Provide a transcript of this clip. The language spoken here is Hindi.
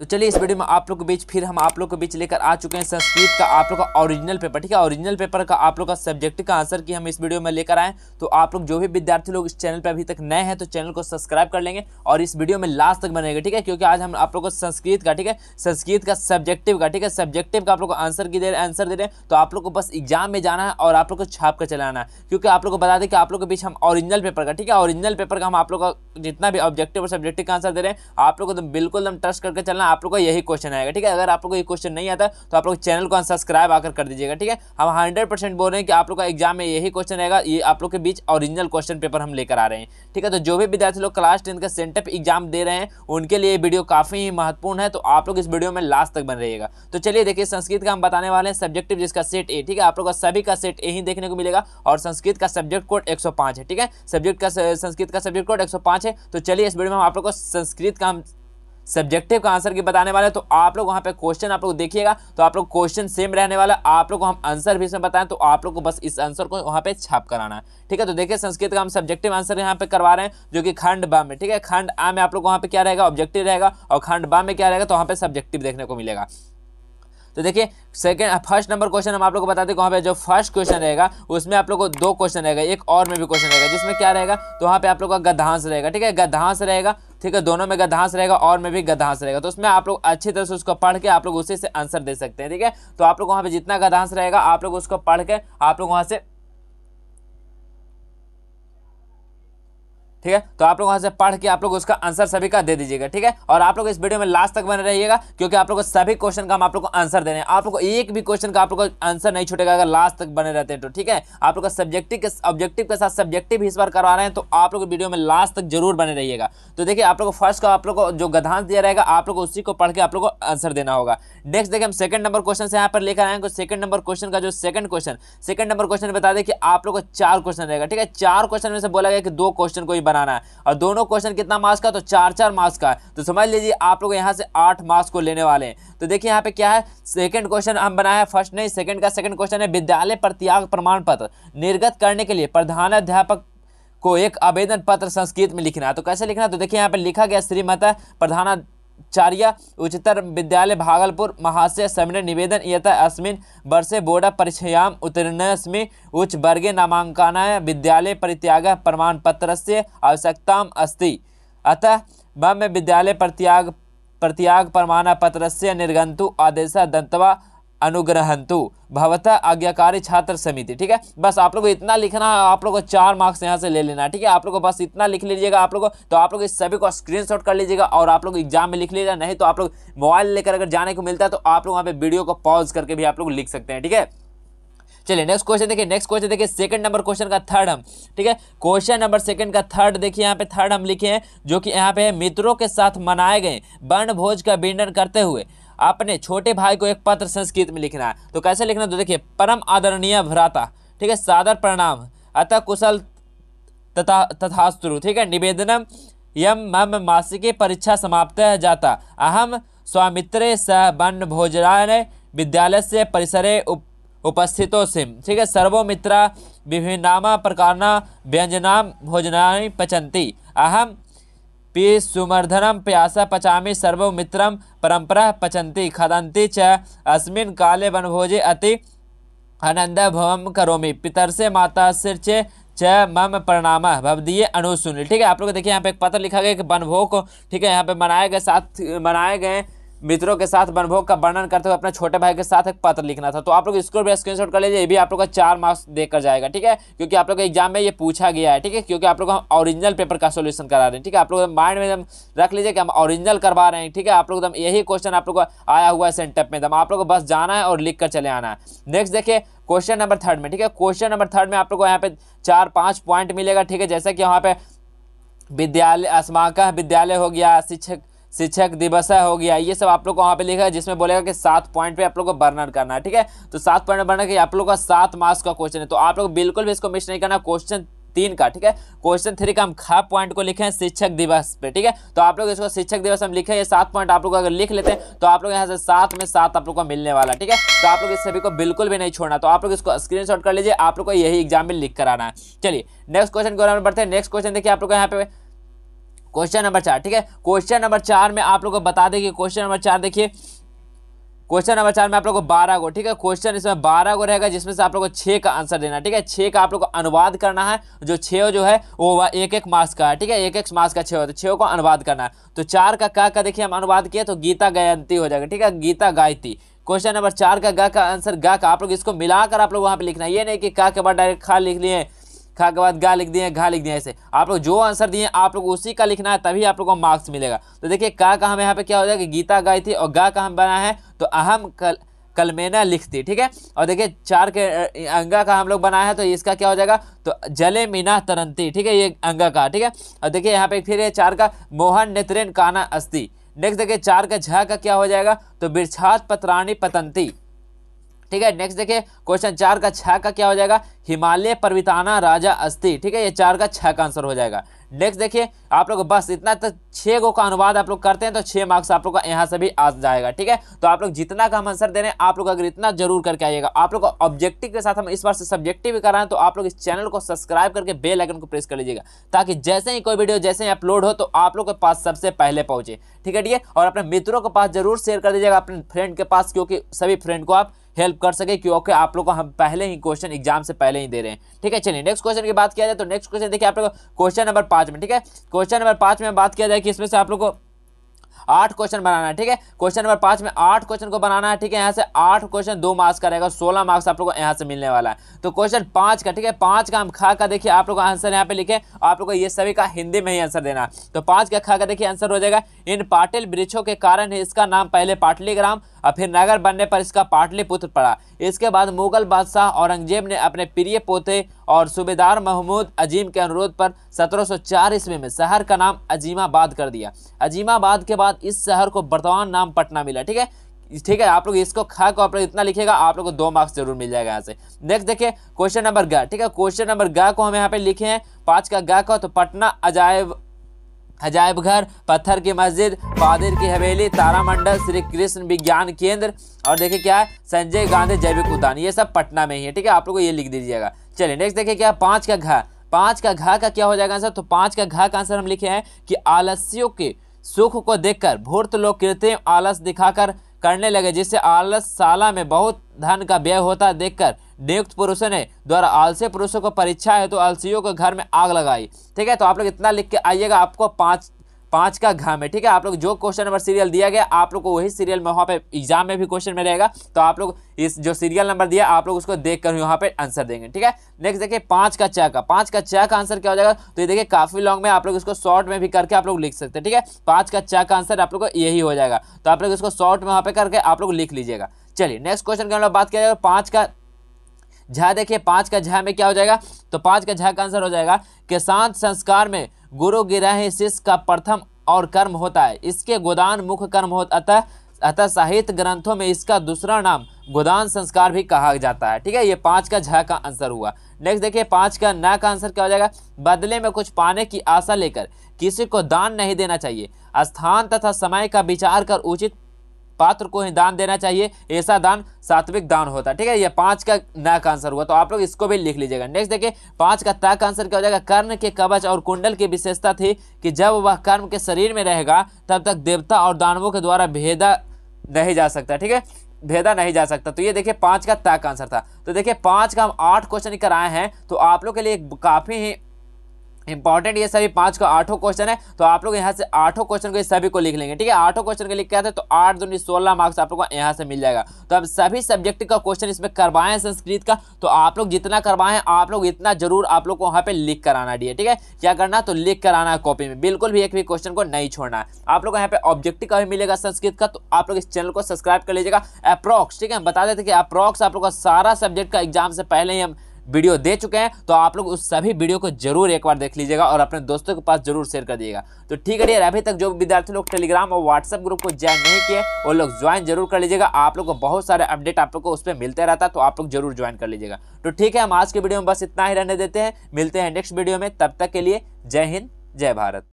तो चलिए इस वीडियो में आप लोग के बीच फिर हम आप लोग के बीच लेकर आ चुके हैं संस्कृत का आप लोग का ओरिजिनल पेपर ठीक है ओरिजिनल पेपर का आप लोग का सब्जेक्ट का आंसर की हम इस वीडियो में लेकर आए तो आप लोग जो भी विद्यार्थी लोग इस चैनल पर अभी तक नए हैं तो चैनल को सब्सक्राइब कर लेंगे और इस वीडियो में लास्ट तक बनेगा ठीक है क्योंकि आज हम आप लोग को संस्कृत का ठीक है संस्कृत का सब्जेक्टिव का ठीक है सब्जेक्टिव का आप लोग को आंसर की दे रहे आंसर दे रहे हैं तो आप लोग को बस एग्जाम में जाना है और आप लोग को छाप कर चलाना है क्योंकि आप लोग को बता दें कि आप लोग के बीच हम ऑरिजिनल पेपर का ठीक है ऑरिजिनल पेपर का हम आप लोग का जितना भी ऑब्जेक्टिव और सब्जेक्टिव का आंसर दे रहे हैं आप लोग को बिल्कुल हम ट्रस्ट करके चलना आप लोग का यही क्वेश्चन आएगा ठीक है अगर आप लोग को ये क्वेश्चन नहीं आता तो आप लोग चैनल को सब्सक्राइब आकर कर दीजिएगा ठीक है हम हंड्रेड बोल रहे हैं कि आप लोग का एग्जाम में यही क्वेश्चन आएगा ये आप लोग के बीच ऑरिजिनल क्वेश्चन पेपर हम लेकर आ रहे हैं ठीक है तो जो भी विद्यार्थी लोग क्लास टेन का सेंटअप एग्जाम दे रहे हैं उनके लिए वीडियो काफ़ी ही महत्वपूर्ण है तो आप लोग इस वीडियो में लास्ट तक बन रहेगा तो चलिए देखिए संस्कृत का हम बताने वाले हैं सब्जेक्टिव जिसका सेट ए ठीक है आप लोग का सभी का सेट ए ही देखने को मिलेगा और संस्कृत का सब्जेक्ट कोड एक है ठीक है सब्जेक्ट का संस्कृत का सब्जेक्ट कोड एक है तो चलिए इस वीडियो में हम आप लोग को संस्कृत का हम सब्जेक्टिव का आंसर की बताने वाले तो आप लोग वहां पे क्वेश्चन आप लोग देखिएगा तो आप लोग क्वेश्चन सेम रहने वाला आप लोग को हम आंसर भी इसमें बताएं तो आप लोग को बस इस आंसर को वहां पे छाप कराना है ठीक है तो देखिए संस्कृत का हम सब्जेक्टिव आंसर यहाँ पे करवा रहे हैं जो कि खंड बा में ठीक है खंड आ में आप लोग वहाँ पे क्या रहेगा ऑब्जेक्टिव रहेगा और खंड बा में क्या रहेगा तो वहाँ पे सब्जेक्टिव देखने को मिलेगा तो देखिए सेकंड फर्स्ट नंबर क्वेश्चन हम आप लोग को बताते हैं वहाँ पे जो फर्स्ट क्वेश्चन रहेगा उसमें आप लोग को दो क्वेश्चन रहेगा एक और में भी क्वेश्चन रहेगा जिसमें क्या रहेगा तो वहाँ पे आप लोग का गद्धांश रहेगा ठीक है गद्धांश रहेगा ठीक है दोनों में गद्धांश रहेगा और में भी गद्धांश रहेगा तो उसमें आप लोग अच्छी तरह से उसको पढ़ के आप लोग उसी से आंसर दे सकते हैं ठीक है तो आप लोग वहाँ पे जितना गद्धांश रहेगा आप लोग उसको पढ़ के आप लोग वहाँ से ठीक है तो आप लोग वहाँ से पढ़ के आप लोग उसका आंसर सभी का दे दीजिएगा ठीक है और आप लोग इस वीडियो में लास्ट तक बने रहिएगा क्योंकि आप लोग को सभी क्वेश्चन का हम आप लोग को आंसर देने आप लोग को एक भी क्वेश्चन का आप लोग को आंसर नहीं छूटेगा अगर लास्ट तक बने रहते हैं तो ठीक है आप लोग का सब्जेक्टिव ऑब्जेक्टिव के साथ सब्जेक्टिव इस बार करवा रहे हैं तो आप लोग वीडियो में लास्ट तक जरूर बने रहिएगा तो देखिए आप लोग को फर्स्ट का आप लोग को जो गधांश दिया रहेगा आप लोग उसी को पढ़ के आप लोग को आंसर देना होगा नेक्स्ट देखिए हम सेकंड नंबर क्वेश्चन से यहाँ पर लेकर आए हैं सेकंड नंबर क्वेश्चन का जो second question second number question बता दें कि आप लोग को चार क्वेश्चन रहेगा ठीक है चार क्वेश्चन में से बोला गया कि दो क्वेश्चन को ही बनाना है और दोनों क्वेश्चन कितना मार्क्स का तो चार चार मार्क्स का तो समझ लीजिए आप लोग यहाँ से आठ मार्क्स को लेने वाले हैं तो देखिए यहाँ पे क्या है सेकंड क्वेश्चन हम बनाए हैं फर्स्ट नहीं सेकंड का सेकंड क्वेश्चन है विद्यालय प्रत्याग प्रमाण पत्र निर्गत करने के लिए प्रधानाध्यापक को एक आवेदन पत्र संस्कृत में लिखना है तो कैसे लिखना है तो देखिए यहाँ पे लिखा गया श्रीमता प्रधान चार्य उच्चतर विद्यालय भागलपुर महाशय समय निवेदन यत अस्मिन वर्षे बोर्ड परीक्षायाम् उच्च वर्गे नामांकन विद्यालय परित्याग से आवश्यकता अस्ति अतः मम विद्यालय प्रत्याग परित्याग प्रमाणपत्रस्य निर्गन्तु आदेश दत्वा तु भवता आज्ञाकारी छात्र समिति ठीक है बस आप लोग को इतना लिखना है आप लोग को चार मार्क्स यहाँ से ले लेना ठीक है आप लोग को बस इतना लिख लीजिएगा आप लोग को तो आप लोग इस सभी को स्क्रीनशॉट कर लीजिएगा और आप लोग एग्जाम में लिख लीजिएगा नहीं तो आप लोग मोबाइल लेकर अगर जाने को मिलता है तो आप लोग वहाँ पे वीडियो को पॉज करके भी आप लोग लिख सकते हैं ठीक है चलिए नेक्स्ट क्वेश्चन देखिए नेक्स्ट क्वेश्चन देखिए सेकंड नंबर क्वेश्चन का थर्ड हम ठीक है क्वेश्चन नंबर सेकंड का थर्ड देखिए यहाँ पे थर्ड हम लिखे हैं जो कि यहाँ पे है मित्रों के साथ मनाए गए वर्ण भोज का विंडन करते हुए अपने छोटे भाई को एक पत्र संस्कृत में लिखना है तो कैसे लिखना तो देखिए परम आदरणीय भ्राता ठीक है सादर प्रणाम अतः कुशल तथा तथास्त्रु ठीक है निवेदनम यम मम मासिके परीक्षा समाप्त जाता अहम स्वामित्रे स वन भोजराय विद्यालय से परिसरे उप उपस्थितों से ठीक है सर्वो मित्रा विभिन्नामा प्रकारना व्यंजनाम भोजनानि पचंती अहम पी सुमर्धनम प्यासा पचा सर्व मित्रम परंपरा पचंती खदंती च काले वनभोजे अति आनंद भवम करोमी पितर से माता सिर चे च मम प्रणाम भवदीय अनुसून ठीक है आप लोग देखिए यहाँ पे एक पत्र लिखा गया कि वनभोग को ठीक है यहाँ पे मनाए गए साथ मनाए गए मित्रों के साथ वनभोग का वर्णन करते हुए अपने छोटे भाई के साथ एक पत्र लिखना था तो आप लोग इसको भी स्क्रीनशॉट कर लीजिए ये भी आप लोग का चार मार्क्स देकर जाएगा ठीक है क्योंकि आप लोग के एग्जाम में ये पूछा गया है ठीक है क्योंकि आप लोग हम ओरिजिनल पेपर का सोल्यूशन करा रहे हैं ठीक है आप लोग माइंड में एकदम रख लीजिए कि हम ऑरिजिनल करवा रहे हैं ठीक है आप लोग एकदम यही क्वेश्चन आप लोग को आया हुआ है सेंटअप में एकदम आप लोग को बस जाना है और लिख कर चले आना है नेक्स्ट देखिए क्वेश्चन नंबर थर्ड में ठीक है क्वेश्चन नंबर थर्ड में आप लोग को यहाँ पे चार पाँच पॉइंट मिलेगा ठीक है जैसे कि वहाँ पे विद्यालय अस्माका विद्यालय हो गया शिक्षक शिक्षक दिवस हो गया ये सब आप लोग को वहाँ पे लिखा है जिसमें बोलेगा कि सात पॉइंट पे आप लोग को बर्नर करना है ठीक है तो सात पॉइंट बर्नर के आप लोग का सात मार्क्स का क्वेश्चन है तो आप लोग बिल्कुल भी इसको मिस नहीं करना क्वेश्चन तीन का ठीक है क्वेश्चन थ्री का हम खा पॉइंट को लिखे हैं शिक्षक दिवस पे ठीक है तो आप लोग इसको शिक्षक दिवस हम लिखे ये सात पॉइंट आप लोग अगर लिख लेते हैं तो आप लोग यहाँ से सात में सात आप लोग को मिलने वाला ठीक है तो आप लोग इस सभी को बिल्कुल भी नहीं छोड़ना तो आप लोग इसको स्क्रीन कर लीजिए आप लोग को यही एग्जाम में लिख कराना है चलिए नेक्स्ट क्वेश्चन बढ़ते हैं नेक्स्ट क्वेश्चन देखिए आप लोग यहाँ पे क्वेश्चन नंबर चार ठीक है क्वेश्चन नंबर चार में आप लोग को बता दें कि क्वेश्चन नंबर चार देखिए क्वेश्चन नंबर चार में आप लोग को बारह गो ठीक है क्वेश्चन इसमें बारह गो रहेगा जिसमें से आप लोग को छः का आंसर देना ठीक है छः का आप लोग को अनुवाद करना है जो छः जो है वो एक एक मास का है ठीक है एक एक मास का छः होता तो है छः को अनुवाद करना है तो चार का का का देखिए हम अनुवाद किए तो गीता गायंती हो जाएगा ठीक है गीता गायती क्वेश्चन नंबर चार का गा का आंसर गा का आप लोग इसको मिलाकर आप लोग वहाँ पर लिखना ये नहीं कि का के बाद डायरेक्ट खा लिख लिए खा के बाद गा लिख दिए घा लिख दिए ऐसे आप लोग जो आंसर दिए आप लोग उसी का लिखना है तभी आप लोग को मार्क्स मिलेगा तो देखिए का का हम यहाँ पे क्या हो जाएगा गीता गाई थी और गा का हम बना है तो अहम कल कलमेना लिखती ठीक है और देखिए चार के अंगा का हम लोग बनाया है तो इसका क्या हो जाएगा तो जले मीना तरंती ठीक है ये अंगा का ठीक है और देखिए यहाँ पे फिर ये चार का मोहन नेत्रेन काना अस्थि नेक्स्ट देखिए चार का झा का क्या हो जाएगा तो बिरछात पत्राणी पतंती ठीक है नेक्स्ट देखिए क्वेश्चन चार का छः का क्या हो जाएगा हिमालय पर्वताना राजा अस्थि ठीक है ये चार का छः का आंसर हो जाएगा नेक्स्ट देखिए आप लोग बस इतना तो छः गो का अनुवाद आप लोग करते हैं तो छः मार्क्स आप लोग का यहाँ से भी आ जाएगा ठीक है तो आप लोग जितना का हम आंसर दे रहे हैं आप लोग अगर इतना जरूर करके आइएगा आप लोग ऑब्जेक्टिव के साथ हम इस बार से सब्जेक्टिव भी कराएं तो आप लोग इस चैनल को सब्सक्राइब करके बेल आइकन को प्रेस कर लीजिएगा ताकि जैसे ही कोई वीडियो जैसे ही अपलोड हो तो आप लोग के पास सबसे पहले पहुंचे ठीक है ठीक है और अपने मित्रों के पास जरूर शेयर कर दीजिएगा अपने फ्रेंड के पास क्योंकि सभी फ्रेंड को आप हेल्प कर सके क्योंकि आप लोग को हम पहले ही क्वेश्चन एग्जाम से पहले ही दे रहे हैं ठीक है चलिए नेक्स्ट क्वेश्चन की बात किया जाए तो नेक्स्ट क्वेश्चन देखिए आप लोग क्वेश्चन नंबर पाँच में ठीक है क्वेश्चन नंबर पाँच में बात किया जाए कि इसमें से आप लोग को आठ क्वेश्चन बनाना है ठीक है क्वेश्चन नंबर पांच में आठ क्वेश्चन को बनाना है ठीक है यहाँ से आठ क्वेश्चन दो मार्क्स का रहेगा सोलह मार्क्स आप लोग को यहाँ से मिलने वाला है तो क्वेश्चन पांच का ठीक है पांच का हम खा का देखिए आप लोग आंसर यहाँ पे लिखे आप लोग को ये सभी का हिंदी में ही आंसर देना तो पांच का खा का देखिए आंसर हो जाएगा इन पाटिल वृक्षों के कारण इसका नाम पहले पाटली ग्राम और फिर नगर बनने पर इसका पाटलिपुत्र पड़ा इसके बाद मुगल बादशाह औरंगजेब ने अपने प्रिय पोते और सूबेदार महमूद अजीम के अनुरोध पर 1704 ईस्वी में शहर का नाम अजीमाबाद कर दिया अजीमाबाद के बाद इस शहर को वर्तमान नाम पटना मिला ठीक है ठीक है आप लोग इसको खा को आप लोग इतना लिखेगा आप लोग को दो मार्क्स जरूर मिल जाएगा यहाँ से नेक्स्ट देखिए क्वेश्चन नंबर ग ठीक है क्वेश्चन नंबर ग को हम यहाँ पे लिखे हैं पाँच का ग का तो पटना अजायब अजायब घर पत्थर की मस्जिद फादिर की हवेली तारामंडल श्री कृष्ण विज्ञान केंद्र और देखिए क्या है संजय गांधी जैविक उद्यान ये सब पटना में ही है ठीक है आप लोग को ये लिख दीजिएगा चलिए नेक्स्ट देखिए क्या है पाँच का घर पाँच का घा का क्या हो जाएगा आंसर तो पाँच का घा का आंसर हम लिखे हैं कि आलस्यों के सुख को देखकर भूर्त लोग कृत्रिम आलस दिखाकर करने लगे जिससे आलस में बहुत धन का व्यय होता देखकर नियुक्त पुरुष ने द्वारा आलसी पुरुषों को परीक्षा है तो आलसियों के घर में आग लगाई ठीक है तो आप लोग इतना लिख के आइएगा आपको पाँच पाँच का घम है ठीक है आप लोग जो क्वेश्चन नंबर सीरियल दिया गया आप लोग को वही सीरियल में वहाँ पे एग्जाम में भी क्वेश्चन में रहेगा तो आप लोग इस जो सीरियल नंबर दिया आप लोग उसको देख कर यहाँ पे आंसर देंगे ठीक है नेक्स्ट देखिए पाँच का च का पाँच का च का आंसर क्या हो जाएगा तो ये देखिए काफ़ी लॉन्ग में आप लोग इसको शॉर्ट में भी करके आप लोग लिख सकते हैं ठीक है पाँच का च का आंसर आप लोग को यही हो जाएगा तो आप लोग इसको शॉर्ट में वहाँ पर करके आप लोग लिख लीजिएगा चलिए नेक्स्ट क्वेश्चन की हम लोग बात किया जाएगा पाँच का झा देखिए पाँच का झा में क्या हो जाएगा तो पाँच का झा का आंसर हो जाएगा कि शांत संस्कार में गुरु गिरह शिष्य का प्रथम और कर्म होता है इसके गोदान मुख्य कर्म होता अतः अतः साहित्य ग्रंथों में इसका दूसरा नाम गोदान संस्कार भी कहा जाता है ठीक है ये पाँच का झ का आंसर हुआ नेक्स्ट देखिए पाँच का न का आंसर क्या हो जाएगा बदले में कुछ पाने की आशा लेकर किसी को दान नहीं देना चाहिए स्थान तथा समय का विचार कर उचित पात्र को ही दान देना चाहिए ऐसा दान सात्विक दान होता है ठीक है यह पाँच का का आंसर हुआ तो आप लोग इसको भी लिख लीजिएगा नेक्स्ट देखिए पाँच का तक आंसर क्या हो जाएगा कर्ण के कवच और कुंडल की विशेषता थी कि जब वह कर्म के शरीर में रहेगा तब तक देवता और दानवों के द्वारा भेदा नहीं जा सकता ठीक है भेदा नहीं जा सकता तो ये देखिए पाँच का तक आंसर था तो देखिए पाँच का हम आठ क्वेश्चन कराए हैं तो आप लोग के लिए काफ़ी ही इंपॉर्टेंट ये सभी पांच का आठों क्वेश्चन है तो आप लोग यहाँ से आठों क्वेश्चन को सभी को लिख लेंगे ठीक है आठों क्वेश्चन के लिख क्या था तो आठ दो सोलह मार्क्स आप लोग को यहाँ से मिल जाएगा तो अब सभी सब्जेक्ट का क्वेश्चन इसमें करवाएं संस्कृत का तो आप लोग जितना करवाएं आप लोग इतना जरूर आप लोग को वहाँ पे लिख कर आना डी ठीक है क्या करना तो लिख कर आना कॉपी में बिल्कुल भी एक भी क्वेश्चन को नहीं छोड़ना है आप लोग यहाँ पे ऑब्जेक्टिव का भी मिलेगा संस्कृत का तो आप लोग इस चैनल को सब्सक्राइब कर लीजिएगा अप्रॉक्स ठीक है बता देते कि अप्रॉक्स आप लोग का सारा सब्जेक्ट का एग्जाम से पहले ही हम वीडियो दे चुके हैं तो आप लोग उस सभी वीडियो को जरूर एक बार देख लीजिएगा और अपने दोस्तों के पास जरूर शेयर कर दिएगा तो ठीक है यार अभी तक जो विद्यार्थी लोग टेलीग्राम और व्हाट्सएप ग्रुप को ज्वाइन नहीं किए वो लोग ज्वाइन जरूर कर लीजिएगा आप लोग को बहुत सारे अपडेट आप लोग को उस पर मिलते रहता है तो आप लोग जरूर ज्वाइन कर लीजिएगा तो ठीक है हम आज के वीडियो में बस इतना ही रहने देते हैं मिलते हैं नेक्स्ट वीडियो में तब तक के लिए जय हिंद जय भारत